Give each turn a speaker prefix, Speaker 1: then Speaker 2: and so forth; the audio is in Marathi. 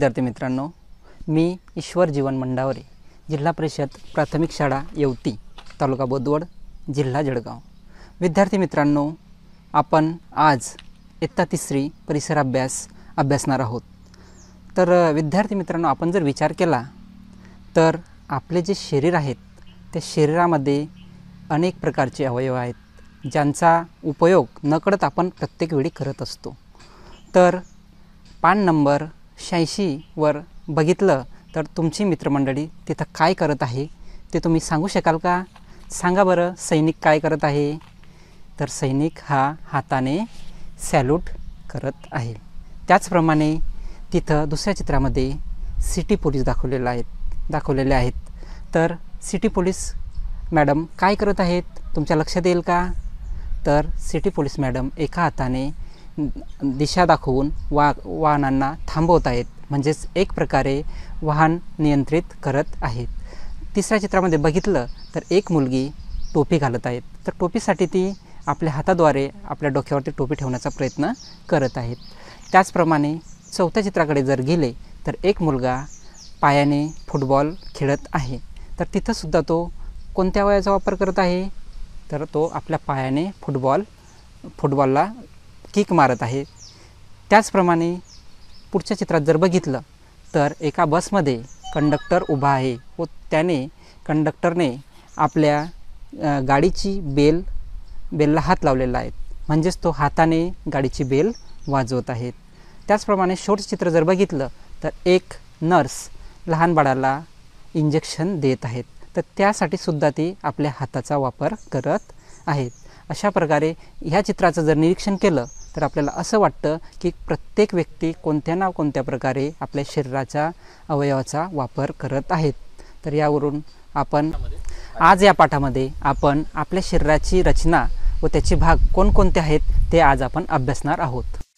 Speaker 1: विद्यार्थी मित्रांनो मी ईश्वर जीवन मंडावरे जिल्हा परिषद प्राथमिक शाळा येवती तालुका बोदवड जिल्हा जळगाव विद्यार्थी मित्रांनो आपण आज इत्ता तिसरी परिसर अभ्यास अभ्यासणार आहोत तर विद्यार्थी मित्रांनो आपण जर विचार केला तर आपले जे शरीर आहेत त्या शरीरामध्ये अनेक प्रकारचे अवयव आहेत ज्यांचा उपयोग नकळत आपण प्रत्येक वेळी करत असतो तर पान नंबर वर बघितलं तर तुमची मित्रमंडळी तिथं काय करत आहे ते तुम्ही सांगू शकाल का सांगा बरं सैनिक काय करत आहे तर सैनिक हा हाताने सॅल्यूट करत आहे त्याचप्रमाणे तिथं दुसऱ्या चित्रामध्ये सिटी पोलीस दाखवलेलं आहेत दाखवलेले आहेत तर सिटी पोलीस मॅडम काय करत आहेत तुमच्या लक्षात येईल का तर सिटी पोलीस मॅडम एका हाताने दिशा दाखवून वा वाहनांना थांबवत आहेत म्हणजेच एक प्रकारे वाहन नियंत्रित करत आहेत तिसऱ्या चित्रामध्ये बघितलं तर एक मुलगी टोपी घालत आहेत तर टोपीसाठी ती आपल्या हाताद्वारे आपल्या डोक्यावरती टोपी ठेवण्याचा प्रयत्न करत आहेत त्याचप्रमाणे चौथ्या चित्राकडे जर गेले तर एक मुलगा पायाने फुटबॉल खेळत आहे तर तिथंसुद्धा तो कोणत्या वयाचा वापर करत आहे तर तो आपल्या पायाने फुटबॉल फुटबॉलला किक मारत आहे त्याचप्रमाणे पुढच्या चित्रात जर बघितलं तर एका बसमध्ये कंडक्टर उभा आहे व त्याने कंडक्टरने आपल्या गाडीची बेल बेलला हात लावलेला आहे म्हणजेच तो हाताने गाडीची बेल वाजवत आहेत त्याचप्रमाणे शोर्ट चित्र जर बघितलं तर एक नर्स लहान बाळाला इंजेक्शन देत आहेत तर त्यासाठी सुद्धा ती आपल्या हाताचा वापर करत आहेत अशा प्रकारे ह्या चित्राचं जर निरीक्षण केलं तर आपल्याला असं वाटतं की प्रत्येक व्यक्ती कोणत्या ना कोणत्या प्रकारे आपल्या शरीराच्या अवयवाचा वापर करत आहेत तर यावरून आपण आज या पाठामध्ये आपण आपल्या शरीराची रचना व त्याचे भाग कोणकोणते आहेत ते आज आपण अभ्यासणार आहोत